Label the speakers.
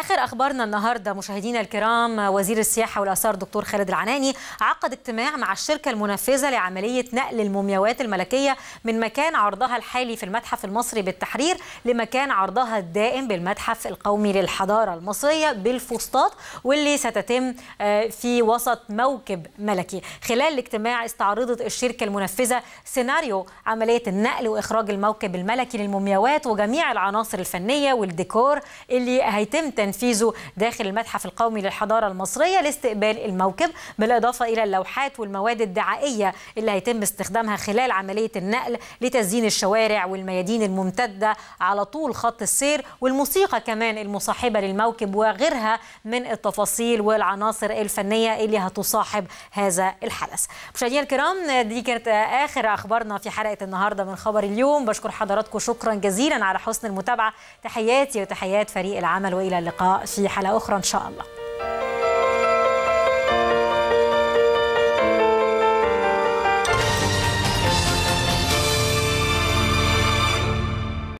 Speaker 1: آخر أخبارنا النهاردة مشاهدينا الكرام وزير السياحة والآثار دكتور خالد العناني عقد اجتماع مع الشركة المنفذة لعملية نقل المومياوات الملكية من مكان عرضها الحالي في المتحف المصري بالتحرير لمكان عرضها الدائم بالمتحف القومي للحضارة المصرية بالفسطاط واللي ستتم آه، في وسط موكب ملكي خلال الاجتماع استعرضت الشركة المنفذة سيناريو عملية النقل وإخراج الموكب الملكي للمومياوات وجميع العناصر الفنية والديكور اللي هيتم تنفيذه داخل المتحف القومي للحضارة المصرية لاستقبال الموكب بالإضافة إلى اللوحات والمواد الدعائية اللي هيتم استخدامها خلال عملية النقل لتزيين الشوارع والميادين الممتدة على طول خط السير والموسيقى كمان المصاحبة للموكب وغيرها من التفاصيل والعناصر الفنية اللي هتصاحب هذا الحدث مشاهدينا الكرام دي كانت آخر أخبارنا في حلقة النهاردة من خبر اليوم بشكر حضراتكم شكرا جزيلا على حسن المتابعة تحياتي وتحيات فريق العمل وإلى اللقاء لقاء في حلقة أخرى إن شاء الله